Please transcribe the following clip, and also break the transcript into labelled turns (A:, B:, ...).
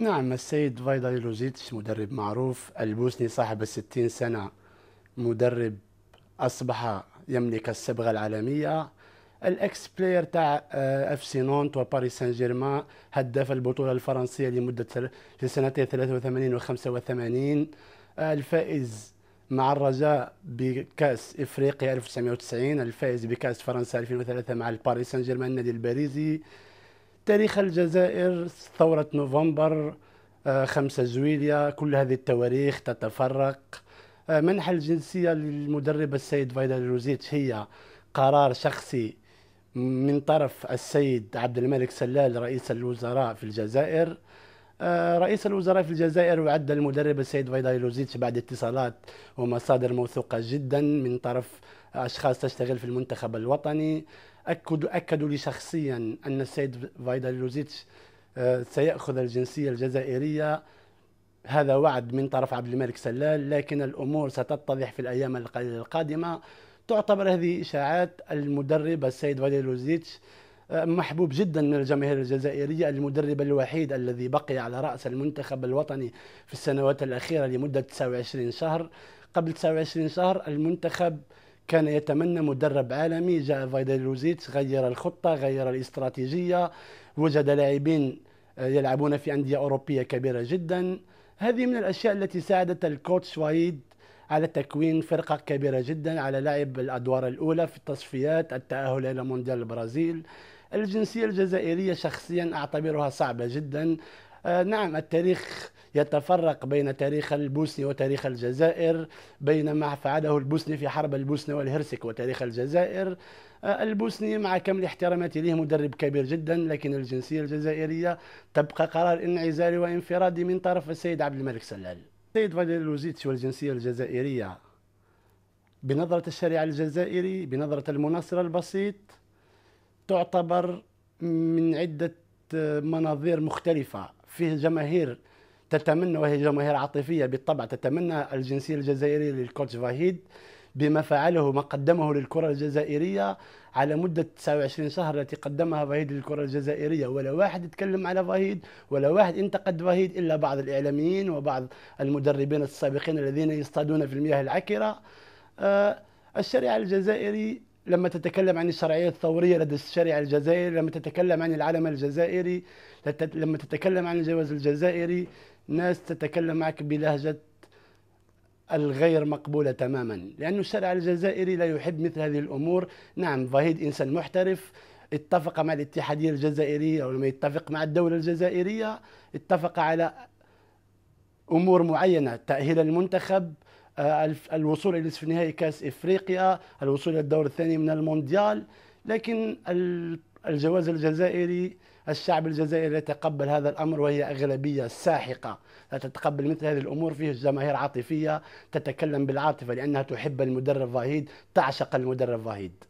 A: نعم السيد فايدا لوزيتش مدرب معروف البوسني صاحب الستين سنة مدرب أصبح يملك الصبغة العالمية الأكس بلاير تاع آه، اف سي نونت وباريس سان جيرمان هداف البطولة الفرنسية لمدة سنتين 83 و 85 الفائز مع الرجاء بكأس إفريقيا 1990 الفائز بكأس فرنسا 2003 مع الباريس سان جيرمان النادي الباريزي تاريخ الجزائر ثورة نوفمبر آه، خمسة جويلية كل هذه التواريخ تتفرق آه، منح الجنسية للمدرب السيد فايدال روزيتش هي قرار شخصي من طرف السيد عبد الملك سلال رئيس الوزراء في الجزائر آه، رئيس الوزراء في الجزائر وعد المدرب السيد فيدا لوزيتش بعد اتصالات ومصادر موثوقة جدا من طرف أشخاص تشتغل في المنتخب الوطني أكدوا أكدوا لي شخصيا أن السيد فيدا لوزيتش آه، سيأخذ الجنسية الجزائرية هذا وعد من طرف عبد الملك سلال لكن الأمور ستتضح في الأيام القادمة تعتبر هذه إشاعات المدرب السيد فيدا لوزيتش محبوب جدا من الجماهير الجزائرية المدرب الوحيد الذي بقي على رأس المنتخب الوطني في السنوات الأخيرة لمدة 29 شهر قبل 29 شهر المنتخب كان يتمنى مدرب عالمي جاء فايدالوزيتش غير الخطة غير الاستراتيجية وجد لاعبين يلعبون في أندية أوروبية كبيرة جدا هذه من الأشياء التي ساعدت الكوتش وايد على تكوين فرقة كبيرة جدا على لعب الأدوار الأولى في التصفيات التأهل إلى مونديال البرازيل الجنسية الجزائرية شخصيا أعتبرها صعبة جدا آه، نعم التاريخ يتفرق بين تاريخ البوسني وتاريخ الجزائر بين ما فعله البوسني في حرب البوسنة والهرسك وتاريخ الجزائر آه، البوسني مع كامل احتراماتي له مدرب كبير جدا لكن الجنسية الجزائرية تبقى قرار انعزالي وانفرادي من طرف السيد عبد الملك سلال السيد فاديل لوزيتش والجنسية الجزائرية بنظرة الشريعة الجزائري بنظرة المناصر البسيط تعتبر من عدة آه، مناظير مختلفة فيه جماهير تتمنى وهي جماهير عاطفية بالطبع تتمنى الجنسية الجزائرية للكوتش فاهيد بما فعله ما قدمه للكرة الجزائرية على مدة 29 شهر التي قدمها فاهيد للكرة الجزائرية ولا واحد يتكلم على فاهيد ولا واحد انتقد فاهيد إلا بعض الإعلاميين وبعض المدربين السابقين الذين يصطادون في المياه العكرة آه، الشريعة الجزائري لما تتكلم عن الشرعية الثورية لدى الشارع الجزائري لما تتكلم عن العلم الجزائري لما تتكلم عن الجواز الجزائري ناس تتكلم معك بلهجة الغير مقبولة تماما لأن الشارع الجزائري لا يحب مثل هذه الأمور نعم ظهيد إنسان محترف اتفق مع الاتحادية الجزائرية لما يتفق مع الدولة الجزائرية اتفق على أمور معينة تأهيل المنتخب آه، الوصول الى نصف نهائي كاس افريقيا الوصول الى الدور الثاني من المونديال لكن الجواز الجزائري الشعب الجزائري يتقبل هذا الامر وهي اغلبيه ساحقه لا تتقبل مثل هذه الامور فيه الجماهير عاطفيه تتكلم بالعاطفه لانها تحب المدرب فاهيد تعشق المدرب فاهيد